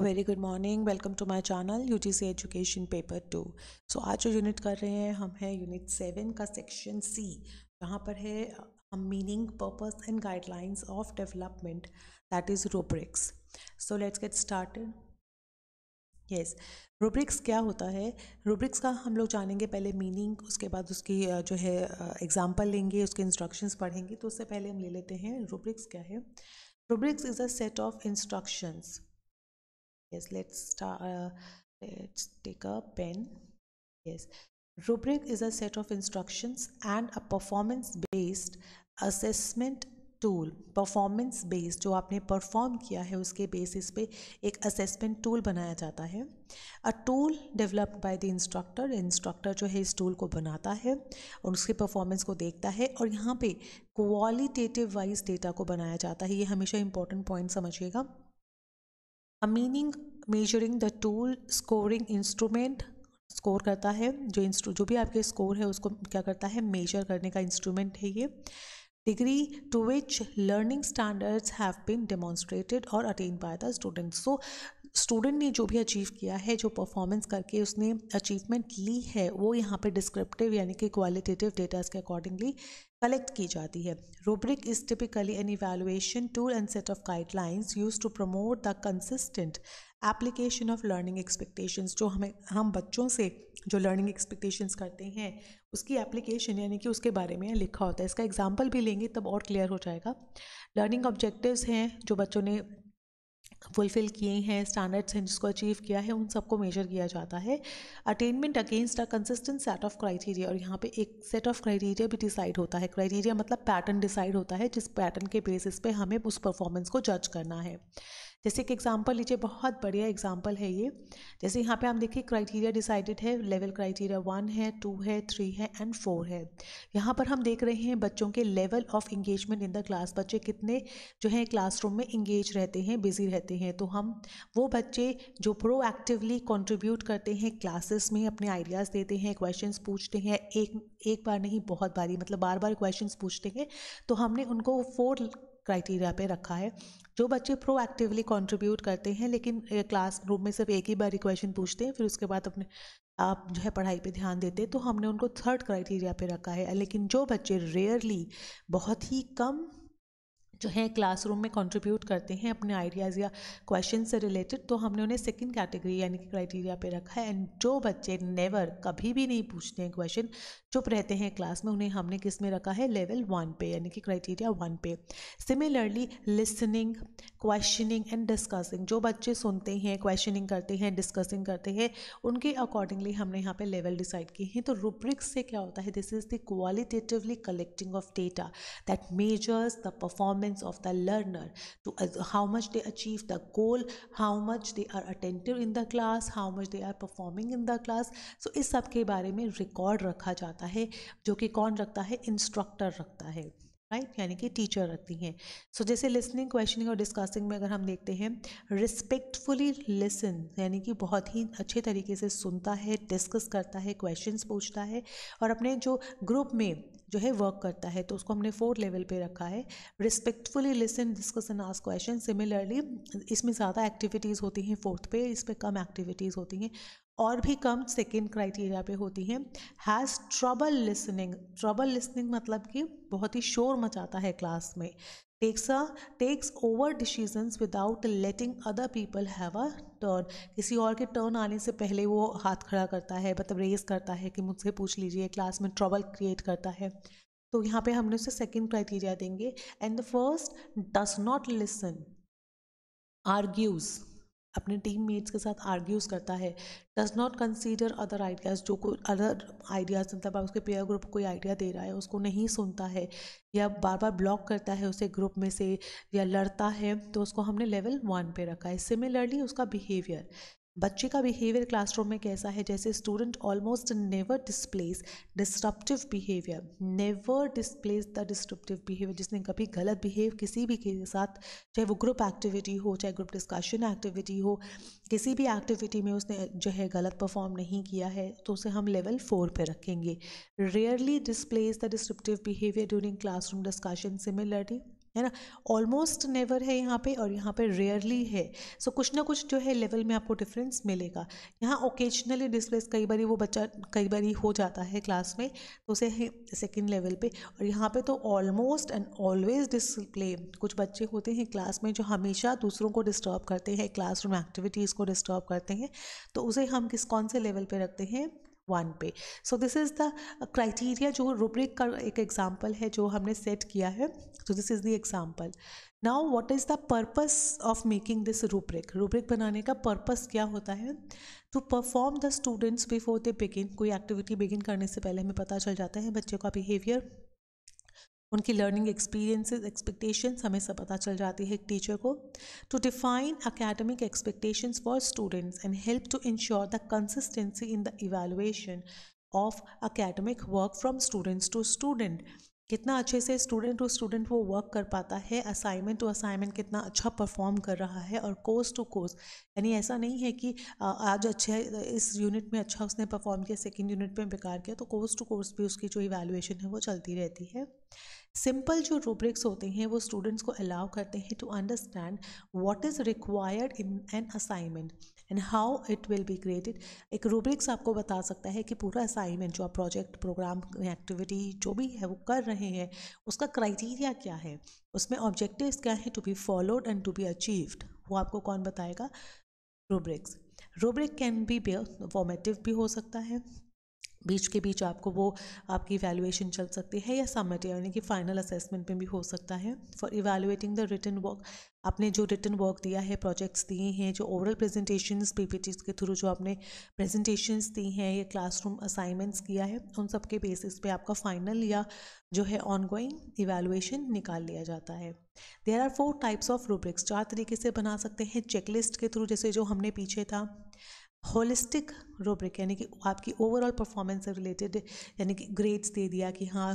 very good morning welcome to my channel C education paper two so आज जो unit कर रहे हैं हम हैं यूनिट सेवन का सेक्शन सी जहाँ पर है meaning purpose and guidelines of development that is rubrics so let's get started yes rubrics क्या होता है रूब्रिक्स का हम लोग जानेंगे पहले मीनिंग उसके बाद उसकी जो है एग्जाम्पल लेंगे उसके इंस्ट्रक्शंस पढ़ेंगे तो उससे पहले हम ले लेते हैं रूब्रिक्स क्या है rubrics is a set of instructions yes let's start uh, let's take a pen yes rubric is a set of instructions and a performance based assessment tool performance based जो आपने परफॉर्म किया है उसके basis पे एक assessment tool बनाया जाता है a tool developed by the instructor instructor जो है इस टूल को बनाता है और उसके परफॉर्मेंस को देखता है और यहाँ पे क्वालिटेटिव वाइज डेटा को बनाया जाता है ये हमेशा इंपॉर्टेंट पॉइंट समझिएगा a meaning measuring the tool scoring instrument score करता है जो इंस्ट्रू जो भी आपके स्कोर है उसको क्या करता है मेजर करने का इंस्ट्रूमेंट है ये degree to which learning standards have been demonstrated और attain by the student so student ने जो भी अचीव किया है जो परफॉर्मेंस करके उसने अचीवमेंट ली है वो यहाँ पे डिस्क्रिप्टिव यानी कि क्वालिटेटिव डेटाज के अकॉर्डिंगली कलेक्ट की जाती है rubric is typically an evaluation tool and set of guidelines use to promote the consistent application of learning expectations जो हमें हम बच्चों से जो लर्निंग एक्सपेक्टेशंस करते हैं उसकी एप्लीकेशन यानी कि उसके बारे में लिखा होता है इसका एग्जाम्पल भी लेंगे तब और क्लियर हो जाएगा लर्निंग ऑब्जेक्टिव हैं जो बच्चों ने फुलफ़िल किए हैं स्टैंडर्ड्स हैं जिसको अचीव किया है उन सबको मेजर किया जाता है attainment against a consistent set of criteria और यहाँ पे एक सेट ऑफ क्राइटेरिया भी डिसाइड होता है क्राइटेरिया मतलब पैटर्न डिसाइड होता है जिस पैटर्न के बेसिस पे हमें उस परफॉर्मेंस को जज करना है जैसे एक एग्जाम्पल लीजिए बहुत बढ़िया एग्जाम्पल है ये जैसे यहाँ पे हम देखिए क्राइटेरिया डिसाइडेड है लेवल क्राइटेरिया वन है टू है थ्री है एंड फोर है यहाँ पर हम देख रहे हैं बच्चों के level of engagement in the class बच्चे कितने जो है क्लासरूम में इंगेज रहते हैं बिजी रहते हैं तो हम वो बच्चे जो प्रोएक्टिवली कंट्रीब्यूट करते हैं क्लासेस में अपने आइडियाज़ देते हैं क्वेश्चन पूछते हैं एक एक बार नहीं बहुत बारी मतलब बार बार क्वेश्चन पूछते हैं तो हमने उनको फोर क्राइटेरिया पे रखा है जो बच्चे प्रोएक्टिवली कंट्रीब्यूट करते हैं लेकिन क्लास ग्रुप में सिर्फ एक ही बार क्वेश्चन पूछते हैं फिर उसके बाद अपने आप जो है पढ़ाई पे ध्यान देते तो हमने उनको थर्ड क्राइटेरिया पे रखा है लेकिन जो बच्चे रेयरली बहुत ही कम जो हैं क्लासरूम में कंट्रीब्यूट करते हैं अपने आइडियाज़ या क्वेश्चन से रिलेटेड तो हमने उन्हें सेकंड कैटेगरी यानी कि क्राइटेरिया पे रखा है एंड जो बच्चे नेवर कभी भी नहीं पूछते हैं क्वेश्चन चुप रहते हैं क्लास में उन्हें हमने किस में रखा है लेवल वन पे यानी कि क्राइटेरिया वन पे similarly listening questioning and discussing जो बच्चे सुनते हैं क्वेश्चनिंग करते हैं डिस्कसिंग करते हैं उनके अकॉर्डिंगली हमने यहाँ पर लेवल डिसाइड किए हैं तो रूब्रिक्स से क्या होता है this is the qualitatively collecting of data that measures the performance guidelines of the learner to how much they achieve the goal how much they are attentive in the class how much they are performing in the class so is sab ke bare mein record rakha jata hai jo ki कौन rakhta hai instructor rakhta hai right यानी कि teacher रखती हैं सो जैसे listening questioning और discussing में अगर हम देखते हैं रिस्पेक्टफुली लिसन यानी कि बहुत ही अच्छे तरीके से सुनता है डिस्कस करता है क्वेश्चंस पूछता है और अपने जो ग्रुप में जो है वर्क करता है तो उसको हमने फोर्थ लेवल पे रखा है respectfully listen discuss and ask question similarly इसमें ज़्यादा एक्टिविटीज़ होती हैं फोर्थ पे इस पर कम एक्टिविटीज़ होती हैं और भी कम सेकेंड क्राइटेरिया पे होती हैं has trouble listening trouble listening मतलब कि बहुत ही शोर मचाता है क्लास में takes a takes over decisions without letting other people have a turn किसी और के टर्न आने से पहले वो हाथ खड़ा करता है मतलब रेस करता है कि मुझसे पूछ लीजिए क्लास में ट्रबल क्रिएट करता है तो यहाँ पे हमने उसे सेकेंड क्राइटेरिया देंगे and the first does not listen argues अपने टीम मेट्स के साथ आर्ग्यूज़ करता है does not consider other ideas जो कोई अदर आइडियाज़ मतलब उसके पेयर ग्रुप कोई आइडिया दे रहा है उसको नहीं सुनता है या बार बार ब्लॉक करता है उसे ग्रुप में से या लड़ता है तो उसको हमने लेवल वन पे रखा है सिमिलरली उसका बिहेवियर बच्चे का बिहेवियर क्लासरूम में कैसा है जैसे student almost never displays disruptive behaviour never displays the disruptive behaviour जिसने कभी गलत बिहेव किसी भी के साथ चाहे वो ग्रुप एक्टिविटी हो चाहे ग्रुप डिस्कशन एक्टिविटी हो किसी भी एक्टिविटी में उसने जो है गलत परफॉर्म नहीं किया है तो उसे हम लेवल फोर पर रखेंगे rarely displays the disruptive behaviour during classroom discussion similarly है ना ऑलमोस्ट नेवर है यहाँ पे और यहाँ पे रेयरली है सो so, कुछ ना कुछ जो है लेवल में आपको डिफरेंस मिलेगा यहाँ ओकेजनली डिस्प्लेस कई बार वो बच्चा कई बार हो जाता है क्लास में तो उसे है सेकेंड लेवल पे और यहाँ पे तो ऑलमोस्ट एंड ऑलवेज डिस्प्ले कुछ बच्चे होते हैं क्लास में जो हमेशा दूसरों को डिस्टर्ब करते हैं क्लास एक्टिविटीज़ को डिस्टर्ब करते हैं तो उसे हम किस कौन से लेवल पर रखते हैं वन पे so this is the criteria जो रूब्रिक का एक एग्जाम्पल है जो हमने सेट किया है so this is the example now what is the purpose of making this rubric rubric बनाने का पर्पज़ क्या होता है to perform the students before they begin कोई एक्टिविटी बिगिन करने से पहले हमें पता चल जाता है बच्चे का बिहेवियर उनकी लर्निंग एक्सपीरियंसेस एक्सपेक्टेशंस हमेशा पता चल जाती है एक टीचर को to define academic expectations for students and help to ensure the consistency in the evaluation of academic work from students to student कितना अच्छे से स्टूडेंट टू स्टूडेंट वो वर्क कर पाता है असाइनमेंट टू असाइनमेंट कितना अच्छा परफॉर्म कर रहा है और कोर्स टू कोर्स यानी ऐसा नहीं है कि आज अच्छे इस यूनिट में अच्छा उसने परफॉर्म किया सेकेंड यूनिट में बेकार किया तो कोर्स टू कोर्स भी उसकी जो इवेल्युएशन है वो चलती रहती है सिंपल जो रूब्रिक्स होते हैं वो स्टूडेंट्स को अलाउ करते हैं to understand what is required in an assignment and how it will be created एक रूब्रिक्स आपको बता सकता है कि पूरा असाइनमेंट जो आप प्रोजेक्ट प्रोग्राम एक्टिविटी जो भी है वो कर रहे हैं उसका क्राइटेरिया क्या है उसमें ऑब्जेक्टिव्स क्या है to be followed and to be achieved वो आपको कौन बताएगा rubrics rubric can be formative भी हो सकता है बीच के बीच आपको वो आपकी इवेलुएशन चल सकती है या समट यानी कि फाइनल असेसमेंट में भी हो सकता है for evaluating the written work आपने जो रिटर्न वर्क दिया है प्रोजेक्ट्स दिए हैं जो ओवरऑल प्रेजेंटेशन पी के थ्रू जो आपने प्रेजेंटेशंस दी हैं या क्लासरूम असाइनमेंट्स किया है उन सब के बेसिस पे आपका फाइनल या जो है ऑनगोइंग इवेलुएशन निकाल लिया जाता है there are four types of rubrics चार तरीके से बना सकते हैं चेकलिस्ट के थ्रू जैसे जो हमने पीछे था होलिस्टिक रूब्रिक यानी कि आपकी ओवरऑल परफॉर्मेंस से रिलेटेड यानी कि ग्रेड्स दे दिया कि हाँ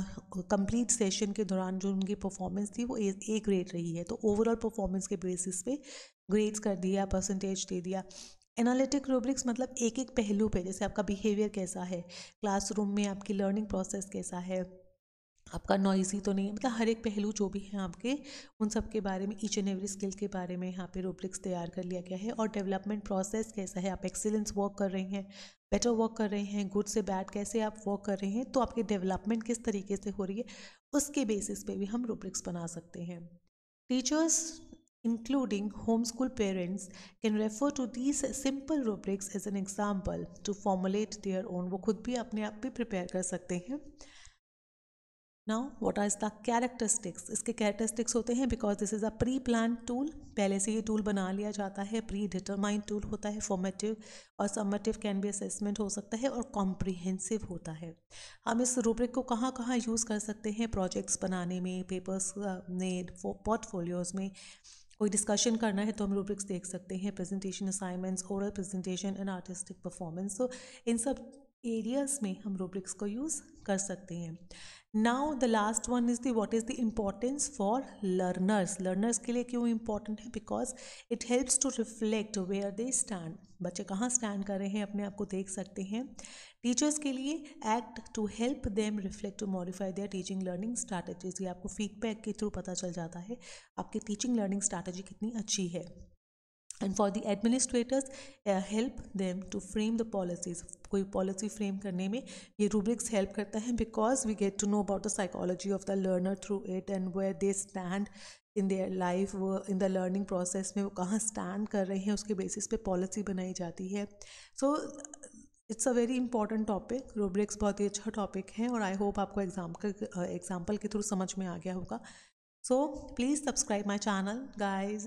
कंप्लीट सेशन के दौरान जो उनकी परफॉर्मेंस थी वो ए, ए ग्रेड रही है तो ओवरऑल परफॉर्मेंस के बेसिस पे ग्रेड्स कर दिया परसेंटेज दे दिया एनालिटिक रूब्रिक्स मतलब एक एक पहलू पे जैसे आपका बिहेवियर कैसा है क्लासरूम में आपकी लर्निंग प्रोसेस कैसा है आपका नॉइज़ी तो नहीं है मतलब हर एक पहलू जो भी हैं आपके उन सब के बारे में ईच एंड एवरी स्किल के बारे में यहाँ पे रूब्रिक्स तैयार कर लिया गया है और डेवलपमेंट प्रोसेस कैसा है आप एक्सीलेंस वर्क कर रहे हैं बेटर वर्क कर रहे हैं गुड से बैड कैसे आप वर्क कर रहे हैं तो आपके डेवलपमेंट किस तरीके से हो रही है उसके बेसिस पे भी हम रूब्रिक्स बना सकते हैं teachers including home school parents can refer to these simple rubrics as an example to formulate their own वो खुद भी अपने आप भी प्रिपेयर कर सकते हैं now what are is the characteristics इसके कैरेक्टरिस्टिक्स होते हैं because this is a pre plan tool पहले से ये टूल बना लिया जाता है प्री डिटरमाइंड टूल होता है फॉर्मेटिव और समेटिव कैन बी असेसमेंट हो सकता है और कॉम्प्रिहेंसिव होता है हम इस रूब्रिक को कहाँ कहाँ यूज़ कर सकते हैं प्रोजेक्ट्स बनाने में पेपर्स ने पोर्टफोलियोज़ में कोई डिस्कशन करना है तो हम रूब्रिक्स देख सकते हैं presentation assignments oral presentation and artistic performance तो इन सब एरियाज़ में हम रूब्रिक्स को यूज़ कर सकते हैं now the last one is the what is the importance for learners learners के लिए क्यों इम्पॉर्टेंट है because it helps to reflect where they stand बच्चे कहाँ स्टैंड कर रहे हैं अपने आप को देख सकते हैं टीचर्स के लिए act to help them reflect to modify their teaching learning strategies ये आपको फीडबैक के थ्रू पता चल जाता है आपकी टीचिंग लर्निंग स्ट्रैटेजी कितनी अच्छी है and for the administrators help them to frame the policies कोई पॉलिसी फ्रेम करने में ये रूब्रिक्स हेल्प करता है because we get to know about the psychology of the learner through it and where they stand in their life वो in the learning process में वो कहाँ स्टैंड कर रहे हैं उसके बेसिस पे पॉलिसी बनाई जाती है so it's a very important topic rubrics बहुत ही अच्छा टॉपिक है और आई होप आपको एग्जाम एग्जाम्पल uh, के थ्रू समझ में आ गया होगा so please subscribe my channel guys